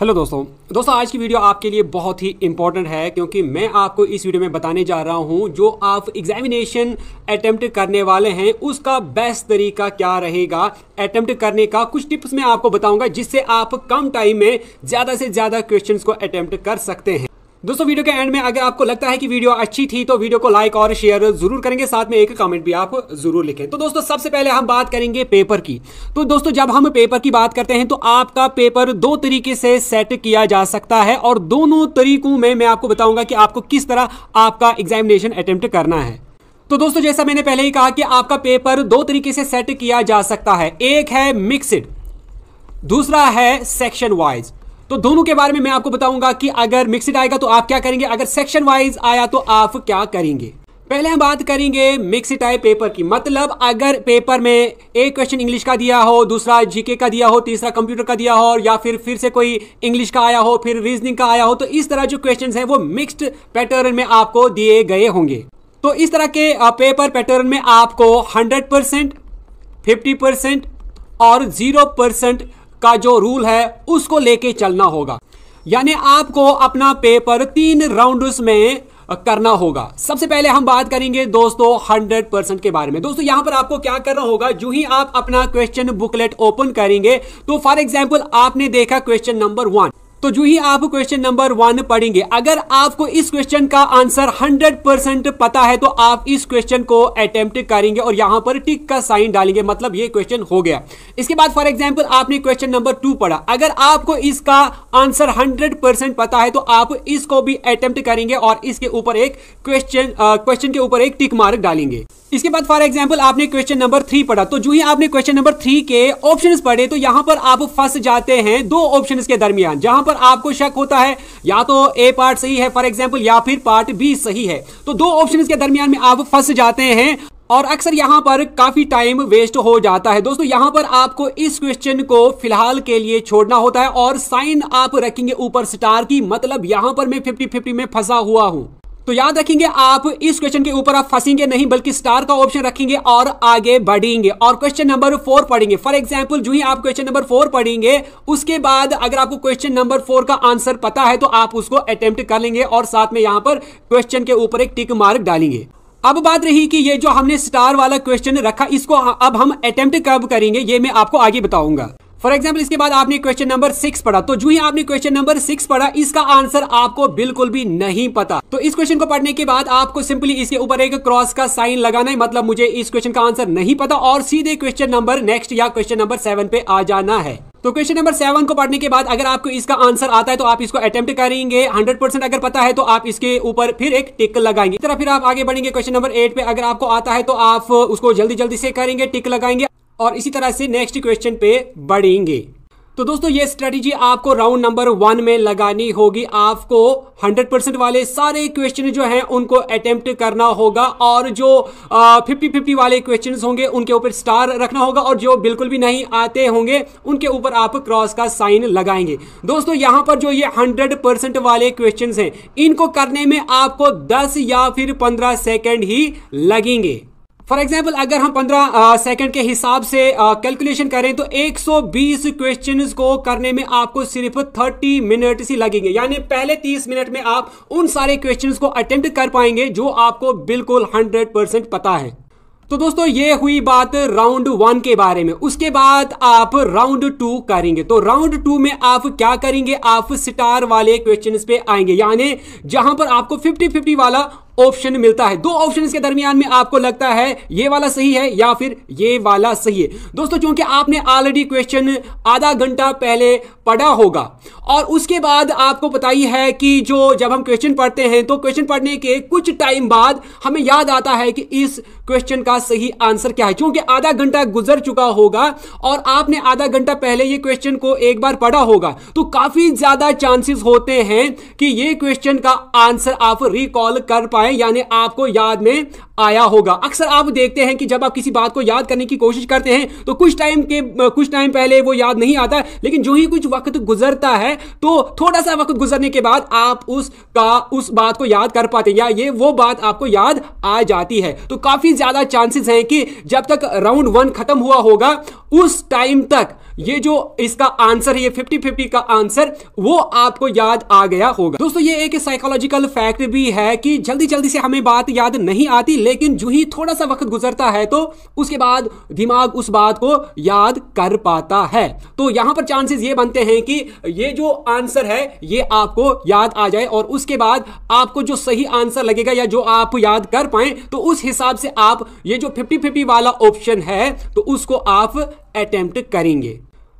hello दोस्तों दोस्तों आज की वीडियो आपके लिए बहुत ही इंपॉर्टेंट है क्योंकि मैं आपको इस वीडियो में बताने जा रहा हूं जो आप एग्जामिनेशन अटेम्प्ट करने वाले हैं उसका बेस्ट तरीका क्या रहेगा अटेम्प्ट करने का कुछ टिप्स मैं आपको बताऊंगा जिससे आप कम टाइम में ज़्यादा से ज़्यादा क्वेश्चंस को अटेम्प्ट कर सकते हैं दोस्तों वीडियो के एंड में अगर आपको लगता है कि वीडियो अच्छी थी तो वीडियो को लाइक और शेयर जरूर करेंगे साथ में एक कमेंट भी आप जरूर लिखें तो दोस्तों सबसे पहले हम बात करेंगे पेपर की तो दोस्तों जब हम पेपर की बात करते हैं तो आपका पेपर दो तरीके से सेट किया जा सकता है और दोनों तरीकों में मैं आपको बताऊंगा कि आपको किस तरह आपका एग्जामिनेशन अटेम्प्ट करना है तो दोस्तों जैसा मैंने पहले ही कहा कि आपका पेपर दो तरीके से सेट किया जा सकता है एक है मिक्सड दूसरा है सेक्शन वाइज तो दोनों के बारे में मैं आपको बताऊंगा कि अगर मिक्सड आएगा तो आप क्या करेंगे अगर सेक्शन वाइज आया तो आप क्या करेंगे पहले हम बात करेंगे मिक्स टाइप पेपर की मतलब अगर पेपर में एक क्वेश्चन इंग्लिश का दिया हो दूसरा जीके का दिया हो तीसरा कंप्यूटर का दिया हो या फिर फिर से कोई इंग्लिश का आया हो फिर रीजनिंग का आया हो तो इस तरह जो क्वेश्चंस हैं वो मिक्स्ड पैटर्न में आपको दिए गए होंगे तो इस तरह के पेपर पैटर्न में आपको हंड्रेड परसेंट फिफ्टी परसेंट और जीरो परसेंट का जो रूल है उसको लेके चलना होगा यानी आपको अपना पेपर तीन राउंड में करना होगा सबसे पहले हम बात करेंगे दोस्तों हंड्रेड परसेंट के बारे में दोस्तों यहां पर आपको क्या करना होगा जो ही आप अपना क्वेश्चन बुकलेट ओपन करेंगे तो फॉर एग्जाम्पल आपने देखा क्वेश्चन नंबर वन तो जो ही आप क्वेश्चन नंबर वन पढ़ेंगे अगर आपको इस क्वेश्चन का आंसर 100 परसेंट पता है तो आप इस क्वेश्चन को अटेम्प्ट करेंगे और यहां पर टिक का साइन डालेंगे मतलब ये क्वेश्चन हो गया इसके बाद फॉर एग्जांपल आपने क्वेश्चन नंबर टू पढ़ा अगर आपको इसका आंसर 100 परसेंट पता है तो आप इसको भी अटेम्प्ट करेंगे और इसके ऊपर एक क्वेश्चन क्वेश्चन के ऊपर एक टिक मार्क डालेंगे इसके बाद फॉर एग्जाम्पल आपने क्वेश्चन नंबर थ्री पढ़ा तो जो ही आपने क्वेश्चन नंबर थ्री के ऑप्शन पढ़े तो यहां पर आप फंस जाते हैं दो ऑप्शन के दरमियान जहां पर आपको शक होता है या तो ए पार्ट सही है फॉर एग्जाम्पल या फिर पार्ट बी सही है तो दो ऑप्शन के दरमियान में आप फंस जाते हैं और अक्सर यहाँ पर काफी टाइम वेस्ट हो जाता है दोस्तों यहाँ पर आपको इस क्वेश्चन को फिलहाल के लिए छोड़ना होता है और साइन आप रखेंगे ऊपर स्टार की मतलब यहाँ पर मैं फिफ्टी फिफ्टी में फंसा हुआ हूँ तो याद रखेंगे आप इस क्वेश्चन के ऊपर आप फंसेंगे नहीं बल्कि स्टार का ऑप्शन रखेंगे और आगे बढ़ेंगे और क्वेश्चन नंबर फोर पढ़ेंगे फॉर एग्जाम्पल जो ही आप क्वेश्चन नंबर फोर पढ़ेंगे उसके बाद अगर आपको क्वेश्चन नंबर फोर का आंसर पता है तो आप उसको अटेम्प्ट कर लेंगे और साथ में यहां पर क्वेश्चन के ऊपर एक टिक मार्क डालेंगे अब बात रही कि ये जो हमने स्टार वाला क्वेश्चन रखा इसको अब हम अटेम्प्ट कब करेंगे ये मैं आपको आगे बताऊंगा फॉर एग्जाम्पल इसके बाद आपने क्वेश्चन नंबर सिक्स पढ़ा तो जो ही आपने क्वेश्चन नंबर सिक्स पढ़ा इसका आंसर आपको बिल्कुल भी नहीं पता तो इस क्वेश्चन को पढ़ने के बाद आपको सिंपली इसके ऊपर एक क्रॉस का साइन लगाना है मतलब मुझे इस क्वेश्चन का आंसर नहीं पता और सीधे क्वेश्चन नंबर नेक्स्ट या क्वेश्चन नंबर सेवन पे आ जाना है तो क्वेश्चन नंबर सेवन को पढ़ने के बाद अगर आपको इसका आंसर आता है तो आप इसको अटेम्प्ट करेंगे 100 परसेंट अगर पता है तो आप इसके ऊपर फिर एक टिक लगाएंगे तरह फिर आप आगे बढ़ेंगे क्वेश्चन नंबर एट पे अगर आपको आता है तो आप उसको जल्दी जल्दी से करेंगे टिक लगाएंगे और इसी तरह से नेक्स्ट क्वेश्चन पे बढ़ेंगे तो दोस्तों ये स्ट्रेटेजी आपको राउंड नंबर वन में लगानी होगी आपको 100 परसेंट वाले सारे क्वेश्चन जो हैं उनको अटेम्प्ट करना होगा और जो फिफ्टी फिफ्टी वाले क्वेश्चन होंगे उनके ऊपर स्टार रखना होगा और जो बिल्कुल भी नहीं आते होंगे उनके ऊपर आप क्रॉस का साइन लगाएंगे दोस्तों यहाँ पर जो ये हंड्रेड वाले क्वेश्चन हैं इनको करने में आपको दस या फिर पंद्रह सेकेंड ही लगेंगे फॉर एग्जाम्पल अगर हम पंद्रह सेकंड के हिसाब से कैलकुलेशन करें तो 120 क्वेश्चंस को करने में आपको सिर्फ 30 मिनट ही लगेंगे यानी पहले 30 मिनट में आप उन सारे क्वेश्चंस को अटेम्प्ट कर पाएंगे जो आपको बिल्कुल 100 परसेंट पता है तो दोस्तों ये हुई बात राउंड वन के बारे में उसके बाद आप राउंड टू करेंगे तो राउंड टू में आप क्या करेंगे आप स्टार वाले क्वेश्चन पे आएंगे यानी जहां पर आपको 50 50 वाला ऑप्शन मिलता है दो ऑप्शन के दरमियान में आपको लगता है ये वाला सही है या फिर ये वाला सही है दोस्तों चूंकि आपने ऑलरेडी क्वेश्चन आधा घंटा पहले पढ़ा होगा और उसके बाद आपको पता ही है कि जो जब हम क्वेश्चन पढ़ते हैं तो क्वेश्चन पढ़ने के कुछ टाइम बाद हमें याद आता है कि इस क्वेश्चन का सही आंसर क्या है क्योंकि आधा घंटा गुजर चुका होगा और आपने आधा घंटा पहले ये क्वेश्चन को एक बार पढ़ा होगा तो काफी ज्यादा चांसेस होते हैं कि ये क्वेश्चन का आंसर आप रिकॉल कर पाए है यानी आपको याद में आया होगा अक्सर आप देखते हैं कि जब आप किसी बात को याद करने की कोशिश करते हैं तो कुछ टाइम के कुछ टाइम पहले वो याद नहीं आता लेकिन जो ही कुछ वक्त गुजरता है तो थोड़ा सा वक्त गुजरने के बाद आप उसका उस बात को याद कर पाते या ये वो बात आपको याद आ जाती है तो काफी ज्यादा चांसेस हैं कि जब तक राउंड वन खत्म हुआ होगा उस टाइम तक ये जो इसका आंसर है ये फिफ्टी फिफ्टी का आंसर वो आपको याद आ गया होगा दोस्तों ये एक साइकोलॉजिकल फैक्ट भी है कि जल्दी जल्दी से हमें बात याद नहीं आती लेकिन जो ही थोड़ा सा वक्त गुजरता है तो उसके बाद दिमाग उस बात को याद कर पाता है तो यहां पर चांसेस ये बनते हैं कि ये जो आंसर है ये आपको याद आ जाए और उसके बाद आपको जो सही आंसर लगेगा या जो आप याद कर पाए तो उस हिसाब से आप ये जो फिफ्टी फिफ्टी वाला ऑप्शन है तो उसको आप अटेम्प्ट करेंगे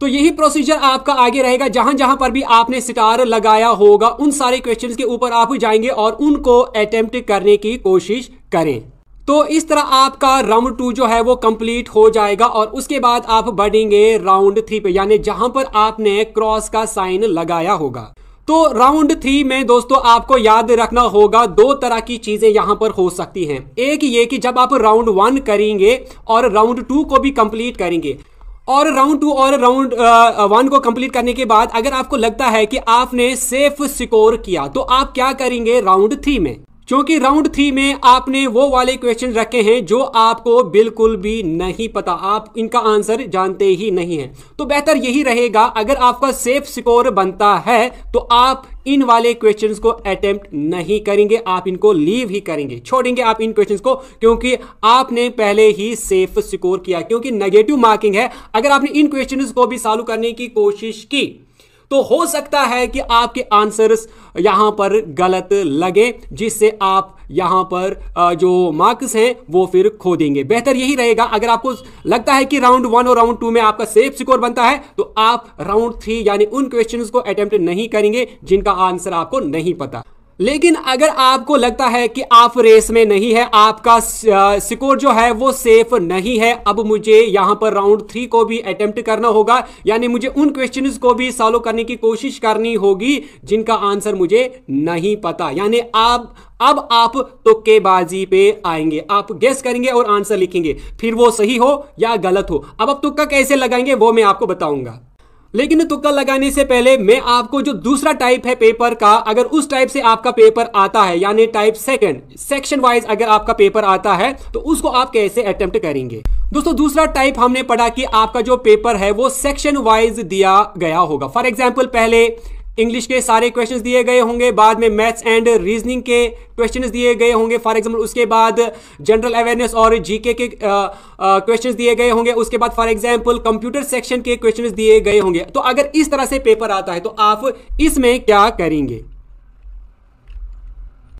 तो यही प्रोसीजर आपका आगे रहेगा जहां जहां पर भी आपने सितार लगाया होगा उन सारे क्वेश्चंस के ऊपर आप जाएंगे और उनको अटेम्प्ट करने की कोशिश करें तो इस तरह आपका राउंड टू जो है वो कंप्लीट हो जाएगा और उसके बाद आप बढ़ेंगे राउंड थ्री पे यानी जहां पर आपने क्रॉस का साइन लगाया होगा तो राउंड थ्री में दोस्तों आपको याद रखना होगा दो तरह की चीजें यहां पर हो सकती हैं एक ये कि जब आप राउंड वन करेंगे और राउंड टू को भी कंप्लीट करेंगे और राउंड टू और राउंड वन को कंप्लीट करने के बाद अगर आपको लगता है कि आपने सेफ स्कोर किया तो आप क्या करेंगे राउंड थ्री में क्योंकि राउंड थ्री में आपने वो वाले क्वेश्चन रखे हैं जो आपको बिल्कुल भी नहीं पता आप इनका आंसर जानते ही नहीं है तो बेहतर यही रहेगा अगर आपका सेफ स्कोर बनता है तो आप इन वाले क्वेश्चंस को अटेम्प्ट नहीं करेंगे आप इनको लीव ही करेंगे छोड़ेंगे आप इन क्वेश्चंस को क्योंकि आपने पहले ही सेफ स्कोर किया क्योंकि नेगेटिव मार्किंग है अगर आपने इन क्वेश्चंस को भी सॉल्व करने की कोशिश की तो हो सकता है कि आपके आंसर्स यहां पर गलत लगे जिससे आप यहां पर जो मार्क्स हैं वो फिर खो देंगे बेहतर यही रहेगा अगर आपको लगता है कि राउंड वन और राउंड टू में आपका सेफ स्कोर बनता है तो आप राउंड थ्री यानी उन क्वेश्चन को अटेम्प्ट नहीं करेंगे जिनका आंसर आपको नहीं पता लेकिन अगर आपको लगता है कि आप रेस में नहीं है आपका स्कोर जो है वो सेफ नहीं है अब मुझे यहां पर राउंड थ्री को भी अटेम्प्ट करना होगा यानी मुझे उन क्वेश्चन को भी सॉल्व करने की कोशिश करनी होगी जिनका आंसर मुझे नहीं पता यानी आप अब आप तुक्केबाजी पे आएंगे आप गेस करेंगे और आंसर लिखेंगे फिर वो सही हो या गलत हो अब अब तुक्का कैसे लगाएंगे वो मैं आपको बताऊंगा लेकिन तुक्का लगाने से पहले मैं आपको जो दूसरा टाइप है पेपर का अगर उस टाइप से आपका पेपर आता है यानी टाइप सेकंड सेक्शन वाइज अगर आपका पेपर आता है तो उसको आप कैसे अटेम्प्ट करेंगे दोस्तों दूसरा टाइप हमने पढ़ा कि आपका जो पेपर है वो सेक्शन वाइज दिया गया होगा फॉर एग्जाम्पल पहले इंग्लिश के सारे क्वेश्चंस दिए गए होंगे बाद में मैथ्स एंड रीजनिंग के क्वेश्चंस दिए गए होंगे फॉर एग्जांपल उसके बाद जनरल अवेयरनेस और जीके के क्वेश्चंस दिए गए होंगे उसके बाद फॉर एग्जांपल कंप्यूटर सेक्शन के क्वेश्चंस दिए गए होंगे तो अगर इस तरह से पेपर आता है तो आप इसमें क्या करेंगे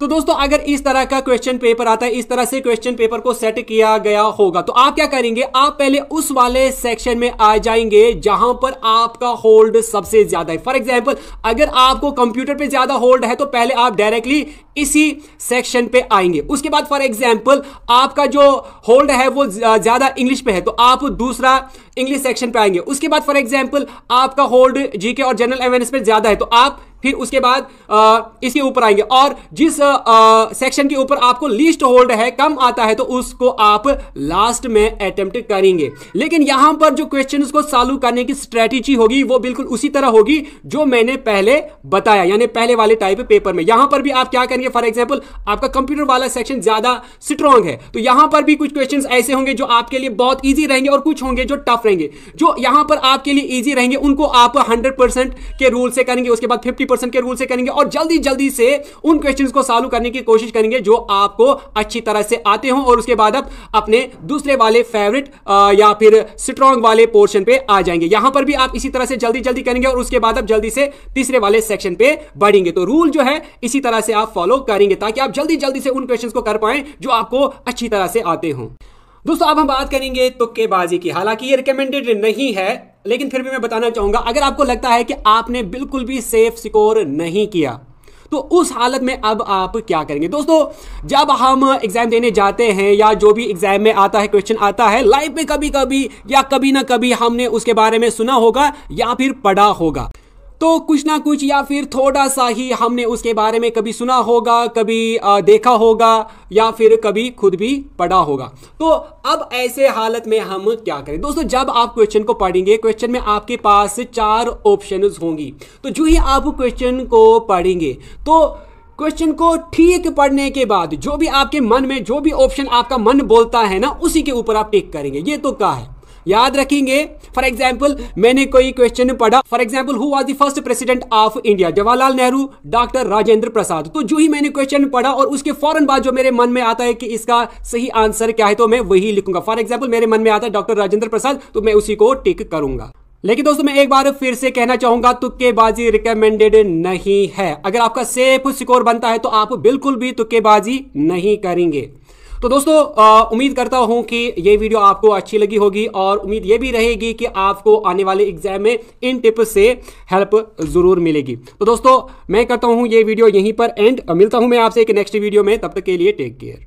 तो दोस्तों अगर इस तरह का क्वेश्चन पेपर आता है इस तरह से क्वेश्चन पेपर को सेट किया गया होगा तो आप क्या करेंगे आप पहले उस वाले सेक्शन में आ जाएंगे जहां पर आपका होल्ड सबसे ज्यादा है फॉर एग्जाम्पल अगर आपको कंप्यूटर पे ज्यादा होल्ड है तो पहले आप डायरेक्टली इसी सेक्शन पे आएंगे उसके बाद फॉर एग्जाम्पल आपका जो होल्ड है वो ज्यादा इंग्लिश पे है तो आप दूसरा इंग्लिश सेक्शन पे आएंगे उसके बाद फॉर एग्जाम्पल आपका होल्ड जीके और जनरल अवेयरनेस पे ज्यादा है तो आप फिर उसके बाद आ, इसके ऊपर आएंगे और जिस सेक्शन के ऊपर आपको लिस्ट होल्ड है कम आता है तो उसको आप लास्ट में अटेम्प्ट करेंगे लेकिन यहां पर जो क्वेश्चन को सॉल्व करने की स्ट्रेटेजी होगी वो बिल्कुल उसी तरह होगी जो मैंने पहले बताया यानी पहले वाले टाइप पेपर में यहां पर भी आप क्या करेंगे फॉर एग्जाम्पल आपका कंप्यूटर वाला सेक्शन ज्यादा स्ट्रॉन्ग है तो यहां पर भी कुछ क्वेश्चन ऐसे होंगे जो आपके लिए बहुत ईजी रहेंगे और कुछ होंगे जो टफ रहेंगे जो यहां पर आपके लिए ईजी रहेंगे उनको आप हंड्रेड के रूल से करेंगे उसके बाद फिफ्टी के रूल से करेंगे और जल्दी जल्दी से उन क्वेश्चन को सॉल्व करने की कोशिश करेंगे जो आपको अच्छी तरह से आते हों और उसके बाद आप अपने दूसरे वाले फेवरेट या फिर स्ट्रॉन्ग वाले पोर्शन पे आ जाएंगे यहां पर भी आप इसी तरह से जल्दी जल्दी करेंगे और उसके बाद आप जल्दी से तीसरे वाले सेक्शन पे बढ़ेंगे तो रूल जो है इसी तरह से आप फॉलो करेंगे ताकि आप जल्दी जल्दी से उन क्वेश्चंस को कर पाए जो आपको अच्छी तरह से आते हों दोस्तों अब हम बात करेंगे तुक्केबाजी की हालांकि ये रिकमेंडेड नहीं है लेकिन फिर भी मैं बताना चाहूंगा अगर आपको लगता है कि आपने बिल्कुल भी सेफ स्कोर नहीं किया तो उस हालत में अब आप क्या करेंगे दोस्तों जब हम एग्जाम देने जाते हैं या जो भी एग्जाम में आता है क्वेश्चन आता है लाइफ में कभी कभी या कभी ना कभी हमने उसके बारे में सुना होगा या फिर पढ़ा होगा तो कुछ ना कुछ या फिर थोड़ा सा ही हमने उसके बारे में कभी सुना होगा कभी देखा होगा या फिर कभी खुद भी पढ़ा होगा तो अब ऐसे हालत में हम क्या करें दोस्तों जब आप क्वेश्चन को पढ़ेंगे क्वेश्चन में आपके पास चार ऑप्शन होंगी तो जो ही आप क्वेश्चन को पढ़ेंगे तो क्वेश्चन को ठीक पढ़ने के बाद जो भी आपके मन में जो भी ऑप्शन आपका मन बोलता है ना उसी के ऊपर आप टिक करेंगे ये तो कहा है याद रखेंगे फॉर एग्जाम्पल मैंने कोई क्वेश्चन पढ़ा for example who was the first president of India Jawaharlal Nehru doctor Rajendra Prasad तो जो ही मैंने क्वेश्चन पढ़ा और उसके फौरन बाद जो मेरे मन में आता है कि इसका सही आंसर क्या है तो मैं वही लिखूंगा फॉर एग्जाम्पल मेरे मन में आता है डॉक्टर राजेंद्र प्रसाद तो मैं उसी को टिक करूंगा लेकिन दोस्तों मैं एक बार फिर से कहना चाहूंगा तुक्केबाजी रिकमेंडेड नहीं है अगर आपका सेफ स्कोर बनता है तो आप बिल्कुल भी तुक्केबाजी नहीं करेंगे तो दोस्तों उम्मीद करता हूं कि ये वीडियो आपको अच्छी लगी होगी और उम्मीद ये भी रहेगी कि आपको आने वाले एग्जाम में इन टिप्स से हेल्प जरूर मिलेगी तो दोस्तों मैं करता हूं ये वीडियो यहीं पर एंड मिलता हूं मैं आपसे एक नेक्स्ट वीडियो में तब तक के लिए टेक केयर